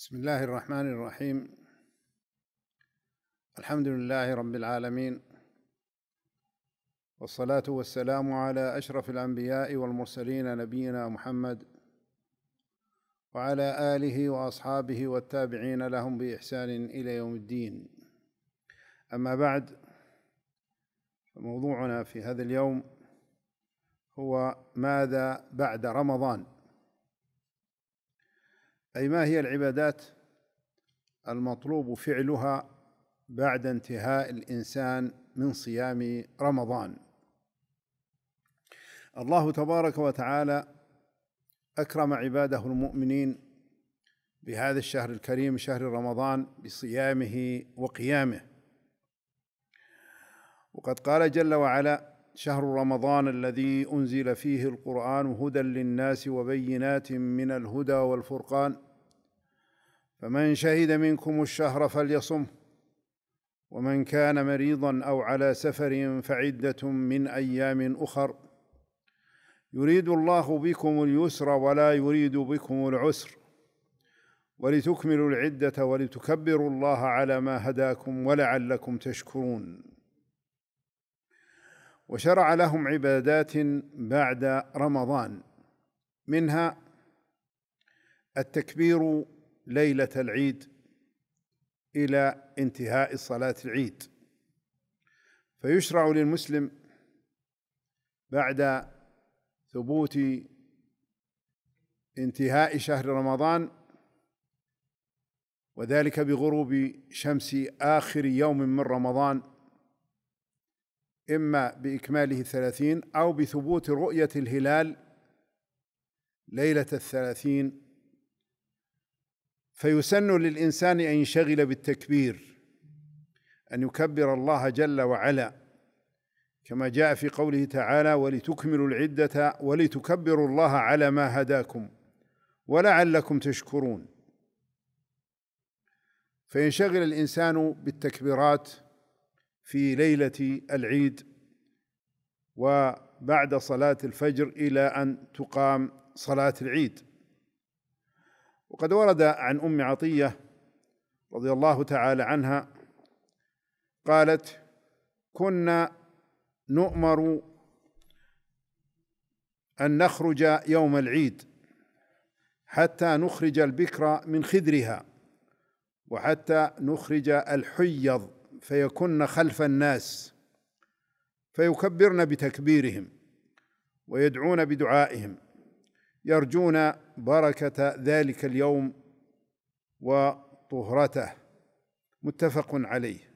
بسم الله الرحمن الرحيم الحمد لله رب العالمين والصلاه والسلام على اشرف الانبياء والمرسلين نبينا محمد وعلى اله واصحابه والتابعين لهم باحسان الى يوم الدين اما بعد موضوعنا في هذا اليوم هو ماذا بعد رمضان أي ما هي العبادات المطلوب فعلها بعد انتهاء الإنسان من صيام رمضان الله تبارك وتعالى أكرم عباده المؤمنين بهذا الشهر الكريم شهر رمضان بصيامه وقيامه وقد قال جل وعلا شهر رمضان الذي انزل فيه القران هدى للناس وبينات من الهدى والفرقان فمن شهد منكم الشهر فليصم ومن كان مريضا او على سفر فعده من ايام اخر يريد الله بكم اليسر ولا يريد بكم العسر ولتكملوا العده ولتكبروا الله على ما هداكم ولعلكم تشكرون وشرع لهم عبادات بعد رمضان منها التكبير ليله العيد الى انتهاء صلاه العيد فيشرع للمسلم بعد ثبوت انتهاء شهر رمضان وذلك بغروب شمس اخر يوم من رمضان إما بإكماله الثلاثين أو بثبوت رؤية الهلال ليلة الثلاثين فيسن للإنسان أن ينشغل بالتكبير أن يكبر الله جل وعلا كما جاء في قوله تعالى ولتكملوا العدة ولتكبروا الله على ما هداكم ولعلكم تشكرون فينشغل الإنسان بالتكبيرات في ليله العيد وبعد صلاه الفجر الى ان تقام صلاه العيد وقد ورد عن ام عطيه رضي الله تعالى عنها قالت كنا نؤمر ان نخرج يوم العيد حتى نخرج البكر من خدرها وحتى نخرج الحيض فيكن خلف الناس فيكبرن بتكبيرهم ويدعون بدعائهم يرجون بركه ذلك اليوم وطهرته متفق عليه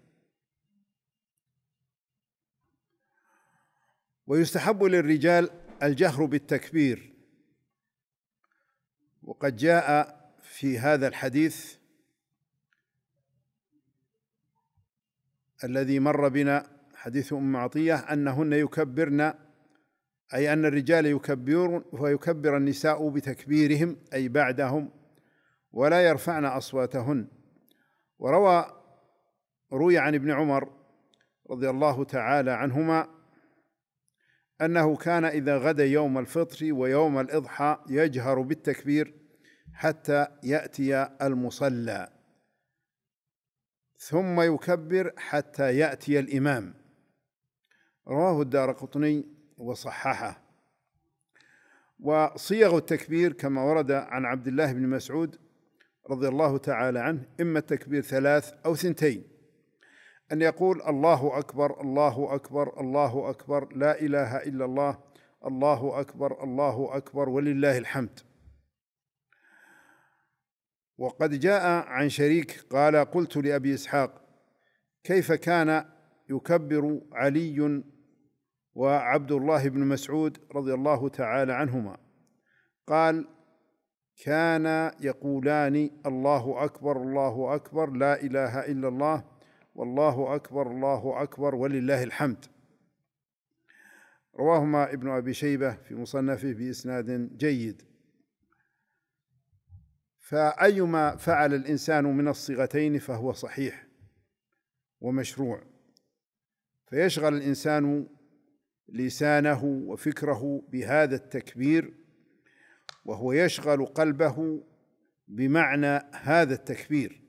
ويستحب للرجال الجهر بالتكبير وقد جاء في هذا الحديث الذي مر بنا حديث أم عطية أنهن يكبرن أي أن الرجال يكبر ويكبر النساء بتكبيرهم أي بعدهم ولا يرفعن أصواتهن وروى روي عن ابن عمر رضي الله تعالى عنهما أنه كان إذا غدا يوم الفطر ويوم الإضحى يجهر بالتكبير حتى يأتي المصلى ثم يكبر حتى يأتي الإمام رواه الدار قطني وصححه وصيغ التكبير كما ورد عن عبد الله بن مسعود رضي الله تعالى عنه إما التكبير ثلاث أو ثنتين أن يقول الله أكبر الله أكبر الله أكبر لا إله إلا الله الله أكبر الله أكبر ولله الحمد وقد جاء عن شريك قال قلت لأبي إسحاق كيف كان يكبر علي وعبد الله بن مسعود رضي الله تعالى عنهما قال كان يقولان الله اكبر الله اكبر لا اله الا الله والله اكبر الله اكبر ولله الحمد رواهما ابن ابي شيبه في مصنفه باسناد جيد فأيما فعل الإنسان من الصيغتين فهو صحيح ومشروع فيشغل الإنسان لسانه وفكره بهذا التكبير وهو يشغل قلبه بمعنى هذا التكبير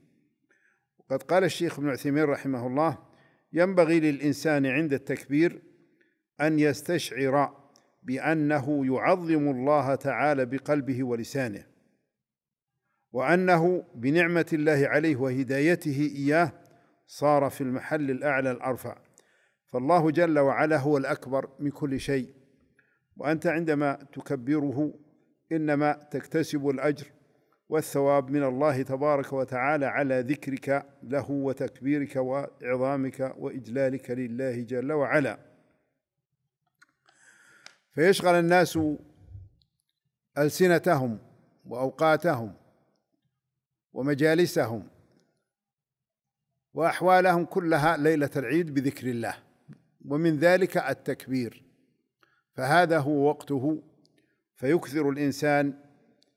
وقد قال الشيخ ابن عثيمين رحمه الله ينبغي للإنسان عند التكبير أن يستشعر بأنه يعظم الله تعالى بقلبه ولسانه وأنه بنعمة الله عليه وهدايته إياه صار في المحل الأعلى الأرفع فالله جل وعلا هو الأكبر من كل شيء وأنت عندما تكبره إنما تكتسب الأجر والثواب من الله تبارك وتعالى على ذكرك له وتكبيرك واعظامك وإجلالك لله جل وعلا فيشغل الناس ألسنتهم وأوقاتهم ومجالسهم واحوالهم كلها ليله العيد بذكر الله ومن ذلك التكبير فهذا هو وقته فيكثر الانسان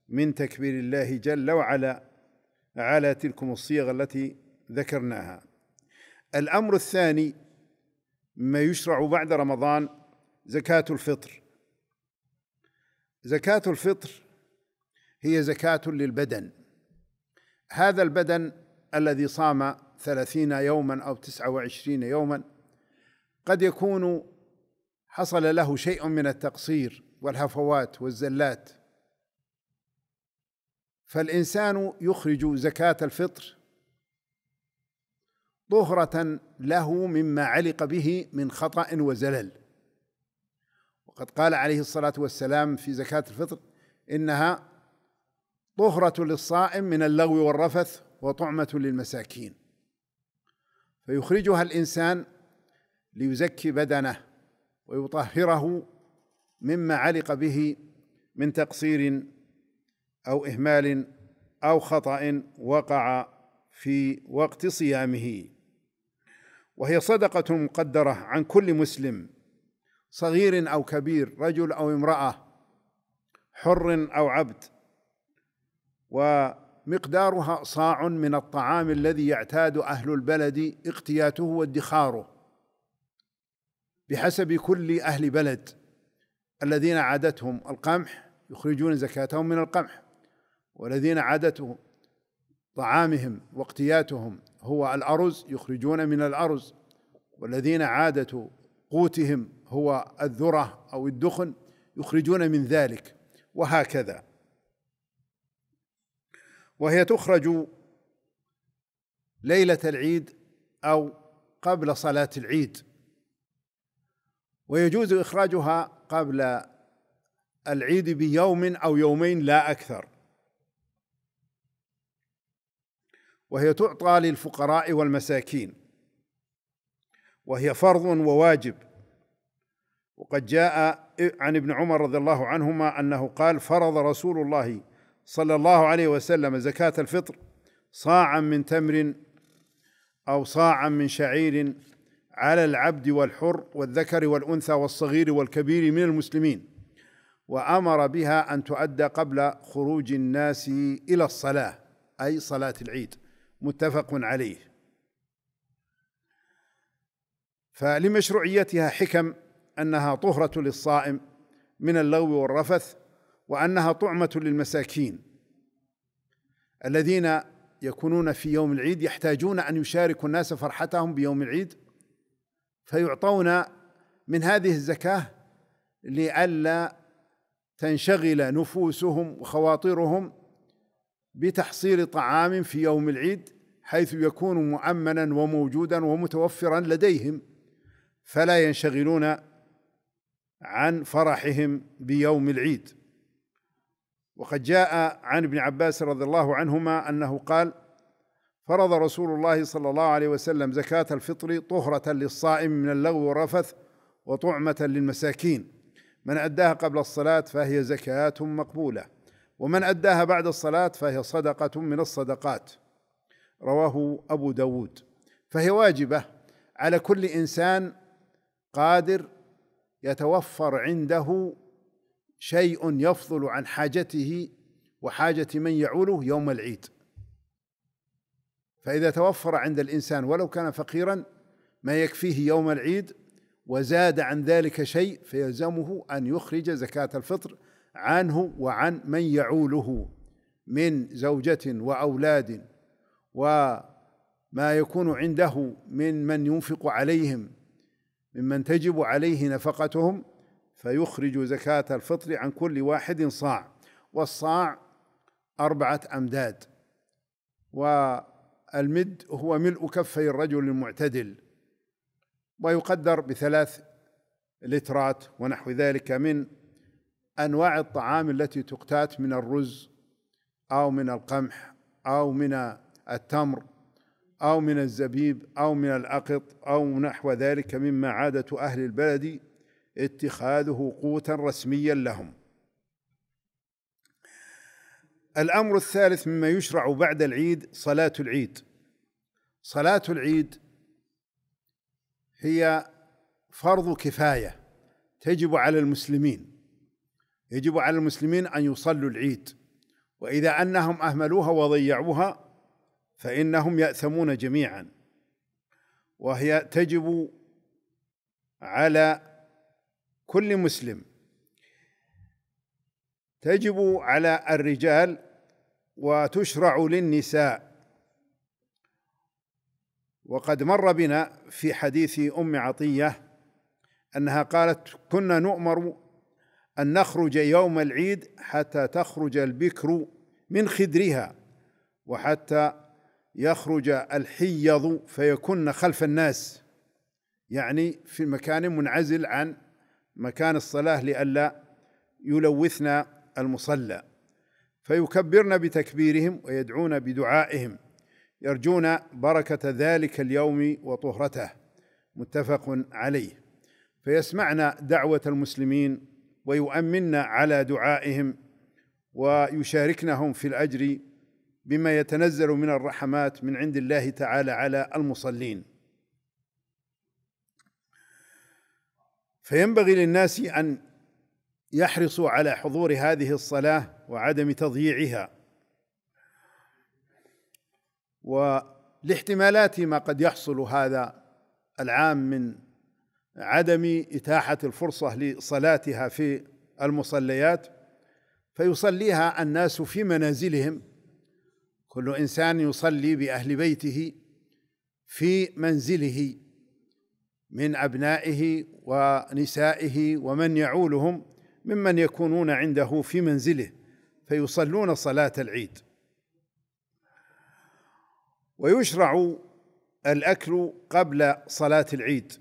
من تكبير الله جل وعلا على تلكم الصيغ التي ذكرناها الامر الثاني مما يشرع بعد رمضان زكاه الفطر زكاه الفطر هي زكاه للبدن هذا البدن الذي صام ثلاثين يوما أو تسعة وعشرين يوما قد يكون حصل له شيء من التقصير والهفوات والزلات فالإنسان يخرج زكاة الفطر طهرة له مما علق به من خطأ وزلل وقد قال عليه الصلاة والسلام في زكاة الفطر إنها طهرة للصائم من اللغو والرفث وطعمة للمساكين فيخرجها الإنسان ليزكي بدنه ويطهره مما علق به من تقصير أو إهمال أو خطأ وقع في وقت صيامه وهي صدقة مقدرة عن كل مسلم صغير أو كبير رجل أو امرأة حر أو عبد ومقدارها صاع من الطعام الذي يعتاد أهل البلد اقتياته وادخاره بحسب كل أهل بلد الذين عادتهم القمح يخرجون زكاتهم من القمح والذين عادته طعامهم واقتياتهم هو الأرز يخرجون من الأرز والذين عادة قوتهم هو الذرة أو الدخن يخرجون من ذلك وهكذا وهي تخرج ليلة العيد أو قبل صلاة العيد ويجوز إخراجها قبل العيد بيوم أو يومين لا أكثر وهي تعطى للفقراء والمساكين وهي فرض وواجب وقد جاء عن ابن عمر رضي الله عنهما أنه قال فرض رسول الله صلى الله عليه وسلم زكاة الفطر صاعا من تمر أو صاعا من شعير على العبد والحر والذكر والأنثى والصغير والكبير من المسلمين وأمر بها أن تؤدى قبل خروج الناس إلى الصلاة أي صلاة العيد متفق عليه فلمشروعيتها حكم أنها طهرة للصائم من اللغو والرفث وأنها طعمة للمساكين الذين يكونون في يوم العيد يحتاجون أن يشاركوا الناس فرحتهم بيوم العيد فيعطون من هذه الزكاة لئلا تنشغل نفوسهم وخواطرهم بتحصيل طعام في يوم العيد حيث يكون مؤمنا وموجودا ومتوفرا لديهم فلا ينشغلون عن فرحهم بيوم العيد وقد جاء عن ابن عباس رضي الله عنهما انه قال فرض رسول الله صلى الله عليه وسلم زكاه الفطر طهره للصائم من اللغو والرفث وطعمه للمساكين من اداها قبل الصلاه فهي زكاه مقبوله ومن اداها بعد الصلاه فهي صدقه من الصدقات رواه ابو داود فهي واجبه على كل انسان قادر يتوفر عنده شيء يفضل عن حاجته وحاجة من يعوله يوم العيد فإذا توفر عند الإنسان ولو كان فقيرا ما يكفيه يوم العيد وزاد عن ذلك شيء فيلزمه أن يخرج زكاة الفطر عنه وعن من يعوله من زوجة وأولاد وما يكون عنده من من ينفق عليهم ممن تجب عليه نفقتهم فيخرج زكاة الفطر عن كل واحد صاع والصاع أربعة أمداد والمد هو ملء كفي الرجل المعتدل ويقدر بثلاث لترات ونحو ذلك من أنواع الطعام التي تقتات من الرز أو من القمح أو من التمر أو من الزبيب أو من الأقط أو نحو ذلك مما عادة أهل البلد اتخاذه قوتا رسميا لهم الامر الثالث مما يشرع بعد العيد صلاه العيد صلاه العيد هي فرض كفايه تجب على المسلمين يجب على المسلمين ان يصلوا العيد واذا انهم اهملوها وضيعوها فانهم ياثمون جميعا وهي تجب على كل مسلم تجب على الرجال وتشرع للنساء وقد مر بنا في حديث ام عطيه انها قالت كنا نؤمر ان نخرج يوم العيد حتى تخرج البكر من خدرها وحتى يخرج الحيض فيكن خلف الناس يعني في مكان منعزل عن مكان الصلاة لئلا يلوثنا المصلى فيكبرن بتكبيرهم ويدعون بدعائهم يرجون بركة ذلك اليوم وطهرته متفق عليه فيسمعن دعوة المسلمين ويؤمن على دعائهم ويشاركنهم في الأجر بما يتنزل من الرحمات من عند الله تعالى على المصلين فينبغي للناس ان يحرصوا على حضور هذه الصلاه وعدم تضييعها ولاحتمالات ما قد يحصل هذا العام من عدم اتاحه الفرصه لصلاتها في المصليات فيصليها الناس في منازلهم كل انسان يصلي باهل بيته في منزله من أبنائه ونسائه ومن يعولهم ممن يكونون عنده في منزله فيصلون صلاة العيد ويشرع الأكل قبل صلاة العيد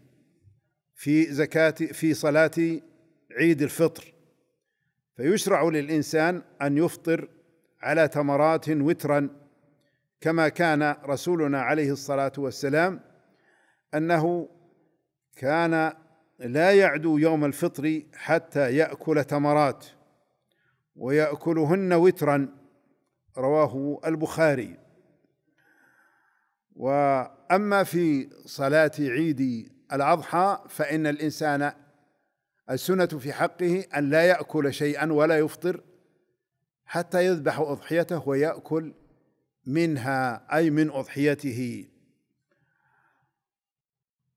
في زكاة في صلاة عيد الفطر فيشرع للإنسان أن يفطر على تمرات وترا كما كان رسولنا عليه الصلاة والسلام أنه كان لا يعدو يوم الفطر حتى ياكل تمرات وياكلهن وترا رواه البخاري واما في صلاه عيد الاضحى فان الانسان السنه في حقه ان لا ياكل شيئا ولا يفطر حتى يذبح اضحيته وياكل منها اي من اضحيته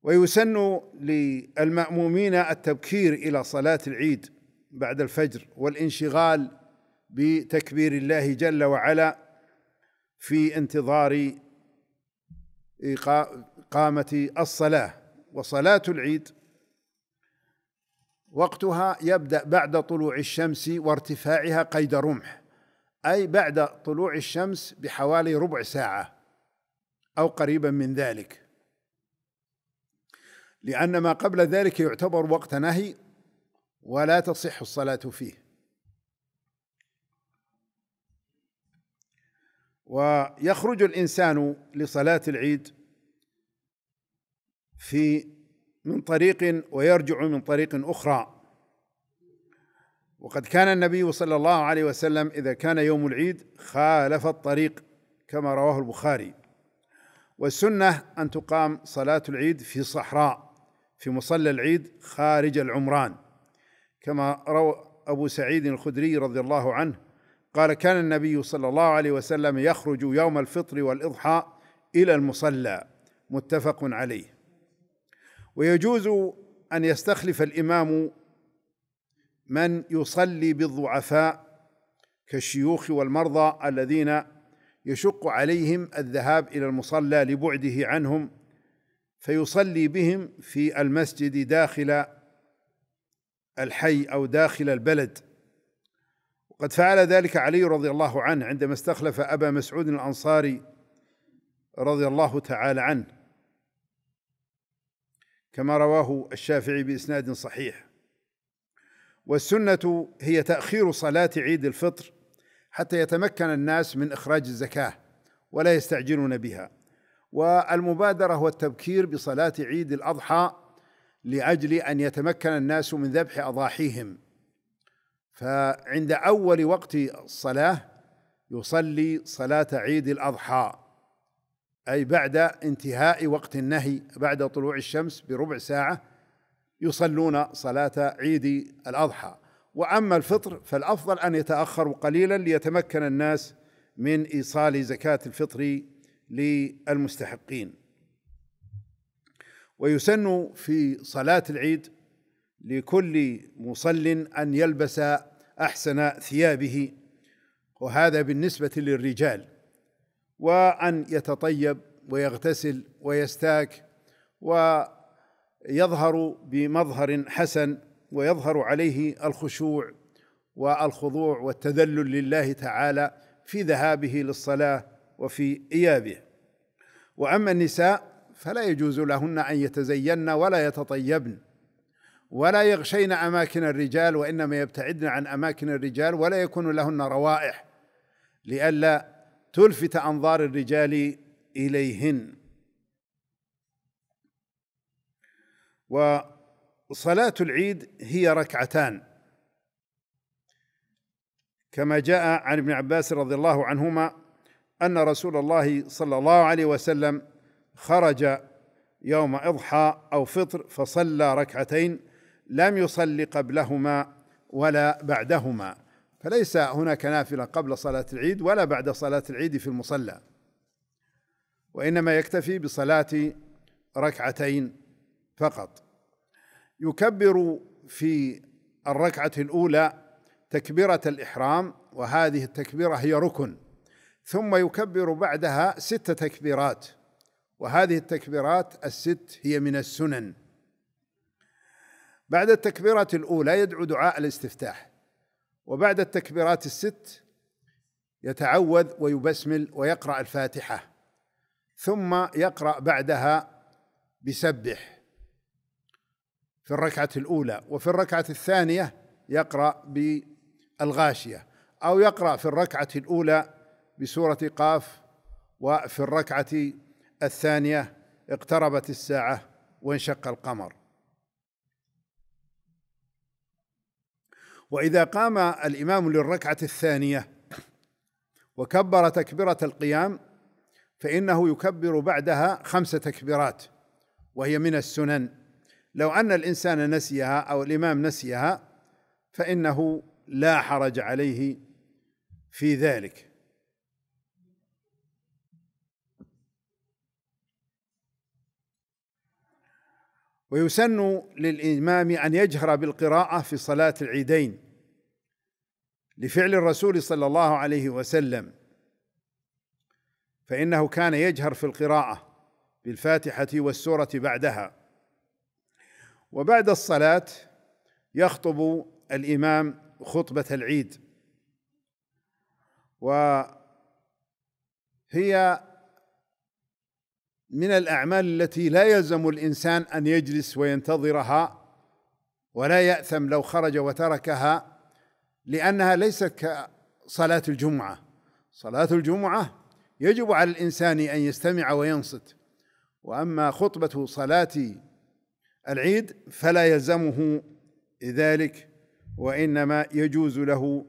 ويسن للمامومين التبكير الى صلاه العيد بعد الفجر والانشغال بتكبير الله جل وعلا في انتظار إقامة الصلاة وصلاة العيد وقتها يبدأ بعد طلوع الشمس وارتفاعها قيد رمح أي بعد طلوع الشمس بحوالي ربع ساعة أو قريبا من ذلك لأن ما قبل ذلك يعتبر وقت نهي ولا تصح الصلاة فيه ويخرج الإنسان لصلاة العيد في من طريق ويرجع من طريق أخرى وقد كان النبي صلى الله عليه وسلم إذا كان يوم العيد خالف الطريق كما رواه البخاري والسنة أن تقام صلاة العيد في صحراء في مصلى العيد خارج العمران كما روى أبو سعيد الخدري رضي الله عنه قال كان النبي صلى الله عليه وسلم يخرج يوم الفطر والإضحى إلى المصلى متفق عليه ويجوز أن يستخلف الإمام من يصلي بالضعفاء كالشيوخ والمرضى الذين يشق عليهم الذهاب إلى المصلى لبعده عنهم فيصلي بهم في المسجد داخل الحي او داخل البلد وقد فعل ذلك علي رضي الله عنه عندما استخلف ابا مسعود الانصاري رضي الله تعالى عنه كما رواه الشافعي باسناد صحيح والسنه هي تاخير صلاه عيد الفطر حتى يتمكن الناس من اخراج الزكاه ولا يستعجلون بها والمبادره هو التبكير بصلاه عيد الاضحى لاجل ان يتمكن الناس من ذبح اضاحيهم فعند اول وقت الصلاه يصلي صلاه عيد الاضحى اي بعد انتهاء وقت النهي بعد طلوع الشمس بربع ساعه يصلون صلاه عيد الاضحى واما الفطر فالافضل ان يتاخروا قليلا ليتمكن الناس من ايصال زكاه الفطر للمستحقين ويسن في صلاة العيد لكل مصل أن يلبس أحسن ثيابه وهذا بالنسبة للرجال وأن يتطيب ويغتسل ويستاك ويظهر بمظهر حسن ويظهر عليه الخشوع والخضوع والتذلل لله تعالى في ذهابه للصلاه وفي إيابه وأما النساء فلا يجوز لهن أن يتزين ولا يتطيبن ولا يغشين أماكن الرجال وإنما يبتعدن عن أماكن الرجال ولا يكون لهن روائح لئلا تلفت أنظار الرجال إليهن وصلاة العيد هي ركعتان كما جاء عن ابن عباس رضي الله عنهما ان رسول الله صلى الله عليه وسلم خرج يوم اضحى او فطر فصلى ركعتين لم يصلي قبلهما ولا بعدهما فليس هناك نافله قبل صلاه العيد ولا بعد صلاه العيد في المصلى وانما يكتفي بصلاه ركعتين فقط يكبر في الركعه الاولى تكبيره الاحرام وهذه التكبيره هي ركن ثم يكبر بعدها ست تكبيرات وهذه التكبيرات الست هي من السنن بعد التكبيرات الأولى يدعو دعاء الاستفتاح وبعد التكبيرات الست يتعوذ ويبسمل ويقرأ الفاتحة ثم يقرأ بعدها بسبح في الركعة الأولى وفي الركعة الثانية يقرأ بالغاشية أو يقرأ في الركعة الأولى بسورة قاف وفي الركعة الثانية اقتربت الساعة وانشق القمر وإذا قام الإمام للركعة الثانية وكبر تكبيرة القيام فإنه يكبر بعدها خمس تكبيرات وهي من السنن لو أن الإنسان نسيها أو الإمام نسيها فإنه لا حرج عليه في ذلك ويسن للإمام أن يجهر بالقراءة في صلاة العيدين لفعل الرسول صلى الله عليه وسلم فإنه كان يجهر في القراءة بالفاتحة والسورة بعدها وبعد الصلاة يخطب الإمام خطبة العيد وهي من الأعمال التي لا يلزم الإنسان أن يجلس وينتظرها ولا يأثم لو خرج وتركها لأنها ليست كصلاة الجمعة صلاة الجمعة يجب على الإنسان أن يستمع وينصت وأما خطبة صلاة العيد فلا يلزمه ذلك وإنما يجوز له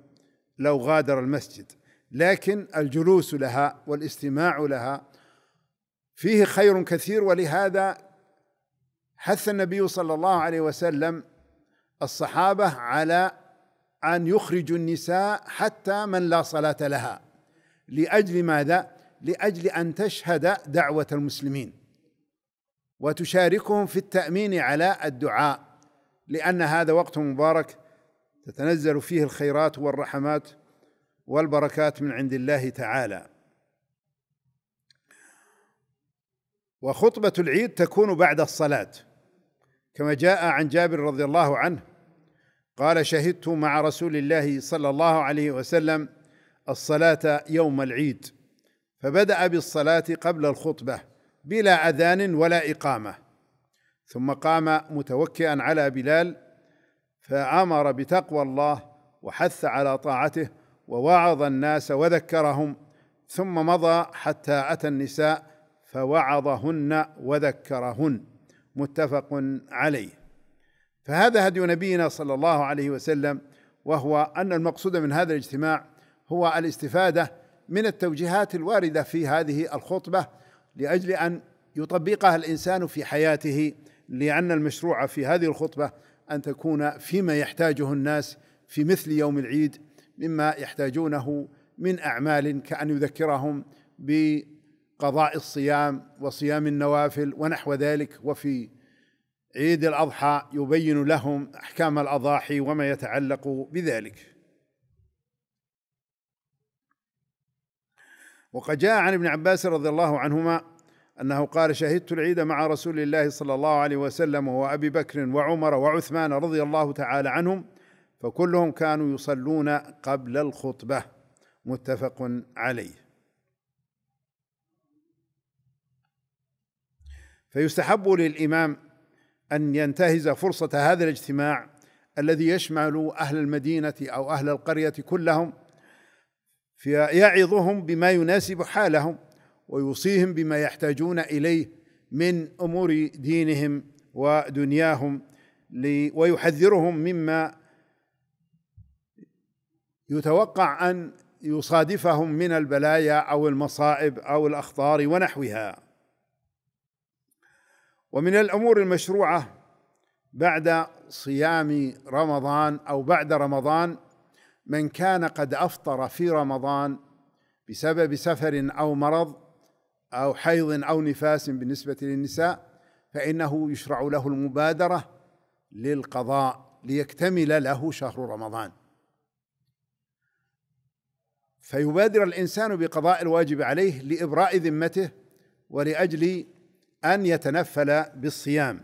لو غادر المسجد لكن الجلوس لها والاستماع لها فيه خير كثير ولهذا حث النبي صلى الله عليه وسلم الصحابه على ان يخرجوا النساء حتى من لا صلاه لها لاجل ماذا؟ لاجل ان تشهد دعوه المسلمين وتشاركهم في التامين على الدعاء لان هذا وقت مبارك تتنزل فيه الخيرات والرحمات والبركات من عند الله تعالى وخطبة العيد تكون بعد الصلاة كما جاء عن جابر رضي الله عنه قال شهدت مع رسول الله صلى الله عليه وسلم الصلاة يوم العيد فبدأ بالصلاة قبل الخطبة بلا أذان ولا إقامة ثم قام متوكئا على بلال فأمر بتقوى الله وحث على طاعته ووعظ الناس وذكرهم ثم مضى حتى أتى النساء فوعظهن وذكرهن متفق عليه فهذا هدي نبينا صلى الله عليه وسلم وهو ان المقصود من هذا الاجتماع هو الاستفاده من التوجيهات الوارده في هذه الخطبه لاجل ان يطبقها الانسان في حياته لان المشروع في هذه الخطبه ان تكون فيما يحتاجه الناس في مثل يوم العيد مما يحتاجونه من اعمال كان يذكرهم ب قضاء الصيام وصيام النوافل ونحو ذلك وفي عيد الاضحى يبين لهم احكام الاضاحي وما يتعلق بذلك وقد جاء عن ابن عباس رضي الله عنهما انه قال شهدت العيد مع رسول الله صلى الله عليه وسلم وابي ابي بكر وعمر وعثمان رضي الله تعالى عنهم فكلهم كانوا يصلون قبل الخطبه متفق عليه فيستحب للإمام أن ينتهز فرصة هذا الاجتماع الذي يشمل أهل المدينة أو أهل القرية كلهم فيعظهم بما يناسب حالهم ويوصيهم بما يحتاجون إليه من أمور دينهم ودنياهم ويحذرهم مما يتوقع أن يصادفهم من البلايا أو المصائب أو الأخطار ونحوها ومن الامور المشروعه بعد صيام رمضان او بعد رمضان من كان قد افطر في رمضان بسبب سفر او مرض او حيض او نفاس بالنسبه للنساء فانه يشرع له المبادره للقضاء ليكتمل له شهر رمضان فيبادر الانسان بقضاء الواجب عليه لابراء ذمته ولاجل أن يتنفل بالصيام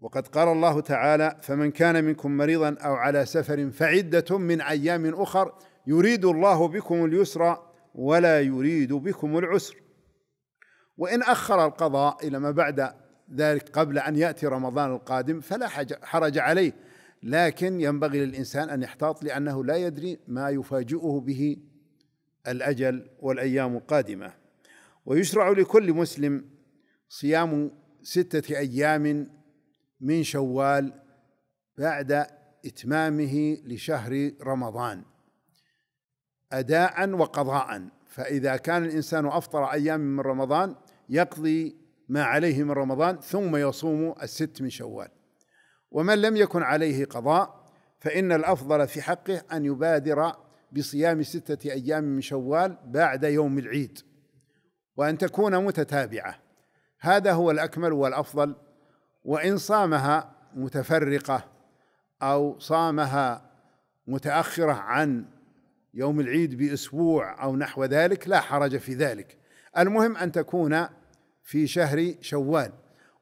وقد قال الله تعالى فمن كان منكم مريضا أو على سفر فعدة من أيام أخر يريد الله بكم اليسر ولا يريد بكم العسر وإن أخر القضاء إلى ما بعد ذلك قبل أن يأتي رمضان القادم فلا حرج عليه لكن ينبغي للإنسان أن يحتاط لأنه لا يدري ما يفاجئه به الأجل والأيام القادمة ويشرع لكل مسلم صيام ستة أيام من شوال بعد إتمامه لشهر رمضان أداء وقضاء فإذا كان الإنسان أفطر أيام من رمضان يقضي ما عليه من رمضان ثم يصوم الست من شوال ومن لم يكن عليه قضاء فإن الأفضل في حقه أن يبادر بصيام ستة أيام من شوال بعد يوم العيد وأن تكون متتابعة هذا هو الأكمل والأفضل وإن صامها متفرقة أو صامها متأخرة عن يوم العيد بأسبوع أو نحو ذلك لا حرج في ذلك المهم أن تكون في شهر شوال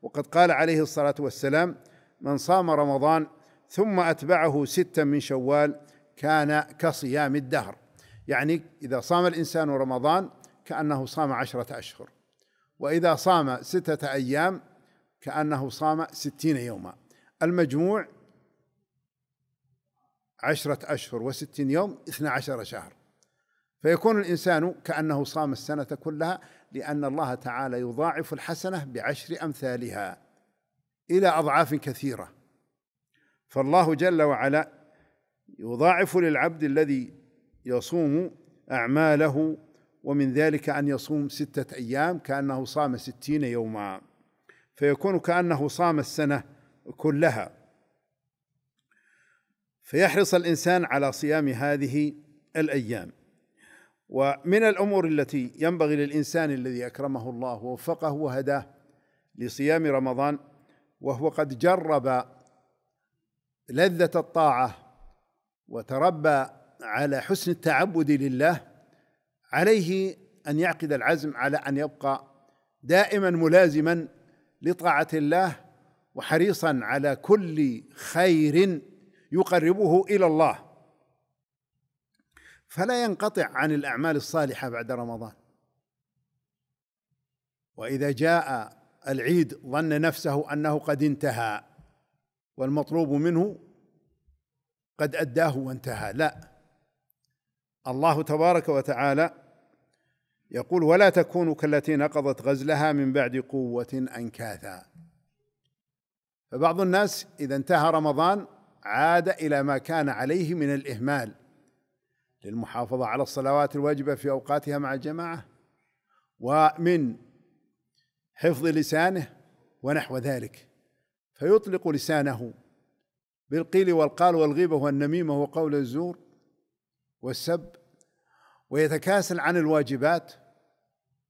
وقد قال عليه الصلاة والسلام من صام رمضان ثم أتبعه ستا من شوال كان كصيام الدهر يعني إذا صام الإنسان رمضان كأنه صام عشرة أشهر وإذا صام ستة أيام كأنه صام ستين يوما المجموع عشرة أشهر وستين يوم اثنى عشر شهر فيكون الإنسان كأنه صام السنة كلها لأن الله تعالى يضاعف الحسنة بعشر أمثالها إلى أضعاف كثيرة فالله جل وعلا يضاعف للعبد الذي يصوم أعماله ومن ذلك أن يصوم ستة أيام كأنه صام ستين يوما فيكون كأنه صام السنة كلها فيحرص الإنسان على صيام هذه الأيام ومن الأمور التي ينبغي للإنسان الذي أكرمه الله ووفقه وهداه لصيام رمضان وهو قد جرب لذة الطاعة وتربى على حسن التعبد لله عليه ان يعقد العزم على ان يبقى دائما ملازما لطاعه الله وحريصا على كل خير يقربه الى الله فلا ينقطع عن الاعمال الصالحه بعد رمضان واذا جاء العيد ظن نفسه انه قد انتهى والمطلوب منه قد اداه وانتهى لا الله تبارك وتعالى يقول ولا تكون كالتي نقضت غزلها من بعد قوة أنكاثا فبعض الناس إذا انتهى رمضان عاد إلى ما كان عليه من الإهمال للمحافظة على الصلوات الواجبة في أوقاتها مع الجماعة ومن حفظ لسانه ونحو ذلك فيطلق لسانه بالقيل والقال والغيبة والنميمة وقول الزور والسب ويتكاسل عن الواجبات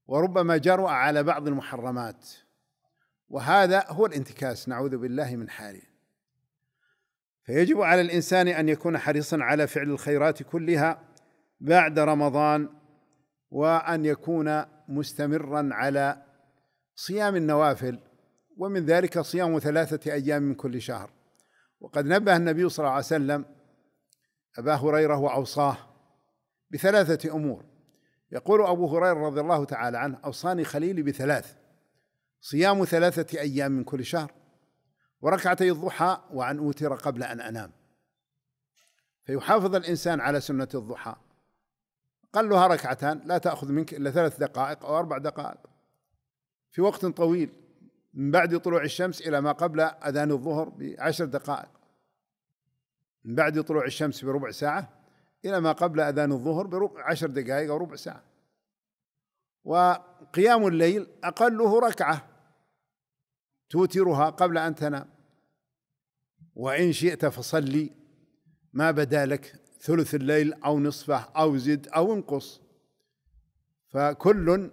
وربما جرأ على بعض المحرمات وهذا هو الانتكاس نعوذ بالله من حاله فيجب على الانسان ان يكون حريصا على فعل الخيرات كلها بعد رمضان وان يكون مستمرا على صيام النوافل ومن ذلك صيام ثلاثه ايام من كل شهر وقد نبه النبي صلى الله عليه وسلم ابا هريره واوصاه بثلاثة أمور يقول أبو هريرة رضي الله تعالى عنه أوصاني خليلي بثلاث صيام ثلاثة أيام من كل شهر وركعتي الضحى وأن أوتر قبل أن أنام فيحافظ الإنسان على سنة الضحى قلها ركعتان لا تأخذ منك إلا ثلاث دقائق أو أربع دقائق في وقت طويل من بعد طلوع الشمس إلى ما قبل أذان الظهر بعشر دقائق من بعد طلوع الشمس بربع ساعة إلى ما قبل أذان الظهر بربع عشر دقائق أو ربع ساعة وقيام الليل أقله ركعة توترها قبل أن تنام وإن شئت فصلي ما بدا لك ثلث الليل أو نصفه أو زد أو انقص فكل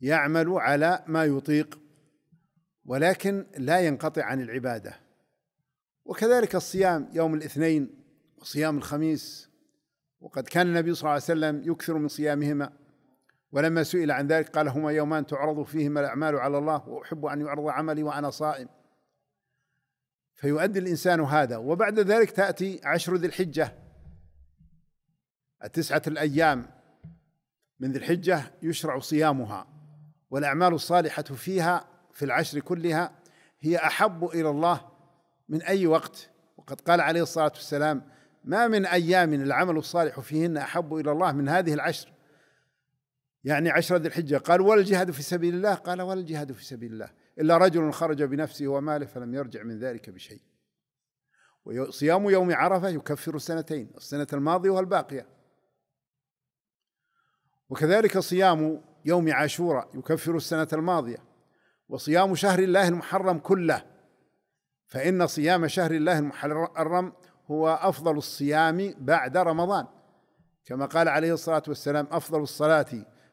يعمل على ما يطيق ولكن لا ينقطع عن العبادة وكذلك الصيام يوم الاثنين وصيام الخميس وقد كان النبي صلى الله عليه وسلم يكثر من صيامهما ولما سئل عن ذلك قال هما يومان تعرض فيهما الأعمال على الله وأحب أن يعرض عملي وأنا صائم فيؤدي الإنسان هذا وبعد ذلك تأتي عشر ذي الحجة التسعة الأيام من ذي الحجة يشرع صيامها والأعمال الصالحة فيها في العشر كلها هي أحب إلى الله من أي وقت وقد قال عليه الصلاة والسلام ما من أيام العمل الصالح فيهن أحب إلى الله من هذه العشر يعني عشر ذي الحجة قال الجهاد في سبيل الله قال ولا الجهاد في سبيل الله إلا رجل خرج بنفسه وماله فلم يرجع من ذلك بشيء وصيام يوم عرفة يكفر السنتين السنة الماضية والباقية وكذلك صيام يوم عاشوراء يكفر السنة الماضية وصيام شهر الله المحرم كله فإن صيام شهر الله المحرم هو افضل الصيام بعد رمضان كما قال عليه الصلاه والسلام افضل الصلاه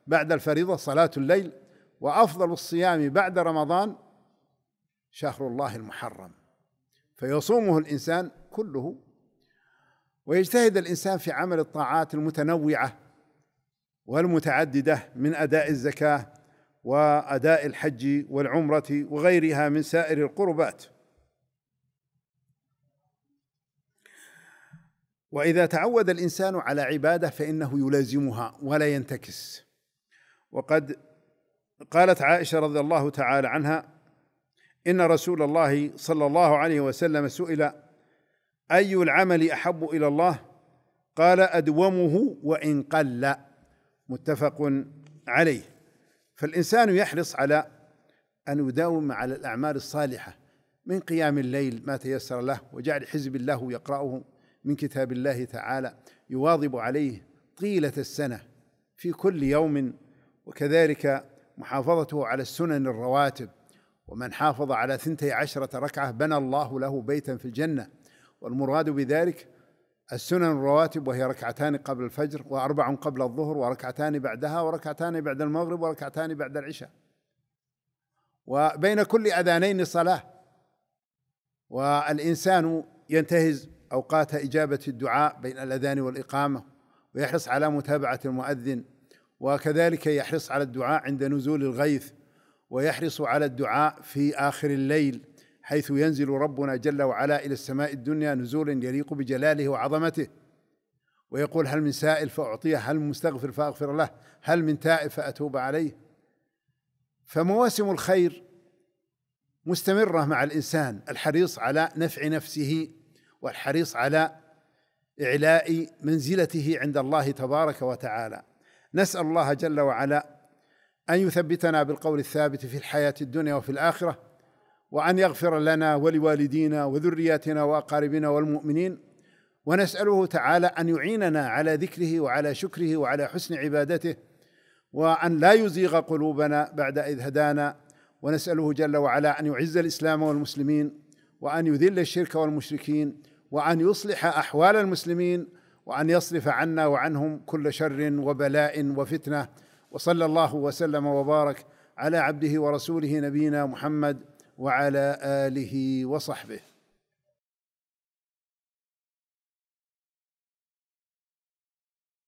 بعد الفريضه صلاه الليل وافضل الصيام بعد رمضان شهر الله المحرم فيصومه الانسان كله ويجتهد الانسان في عمل الطاعات المتنوعه والمتعدده من اداء الزكاه واداء الحج والعمره وغيرها من سائر القربات واذا تعود الانسان على عباده فانه يلازمها ولا ينتكس وقد قالت عائشه رضي الله تعالى عنها ان رسول الله صلى الله عليه وسلم سئل اي العمل احب الى الله قال ادومه وان قل متفق عليه فالانسان يحرص على ان يداوم على الاعمال الصالحه من قيام الليل ما تيسر له وجعل حزب الله يقراه من كتاب الله تعالى يواظب عليه طيله السنه في كل يوم وكذلك محافظته على السنن الرواتب ومن حافظ على ثنتي عشرة ركعة بنى الله له بيتا في الجنة والمراد بذلك السنن الرواتب وهي ركعتان قبل الفجر وأربع قبل الظهر وركعتان بعدها وركعتان بعد المغرب وركعتان بعد العشاء وبين كل أذانين صلاة والإنسان ينتهز أوقات إجابة الدعاء بين الأذان والإقامة ويحرص على متابعة المؤذن وكذلك يحرص على الدعاء عند نزول الغيث ويحرص على الدعاء في آخر الليل حيث ينزل ربنا جل وعلا إلى السماء الدنيا نزولا يليق بجلاله وعظمته ويقول هل من سائل فأعطيه هل من مستغفر فأغفر له هل من تائب فأتوب عليه فمواسم الخير مستمرة مع الإنسان الحريص على نفع نفسه والحريص على إعلاء منزلته عند الله تبارك وتعالى نسأل الله جل وعلا أن يثبتنا بالقول الثابت في الحياة الدنيا وفي الآخرة وأن يغفر لنا ولوالدينا وذرياتنا وأقاربنا والمؤمنين ونسأله تعالى أن يعيننا على ذكره وعلى شكره وعلى حسن عبادته وأن لا يزيغ قلوبنا بعد إذ هدانا ونسأله جل وعلا أن يعز الإسلام والمسلمين وأن يذل الشرك والمشركين وأن يصلح أحوال المسلمين وأن يصرف عنا وعنهم كل شر وبلاء وفتنة وصلى الله وسلم وبارك على عبده ورسوله نبينا محمد وعلى آله وصحبه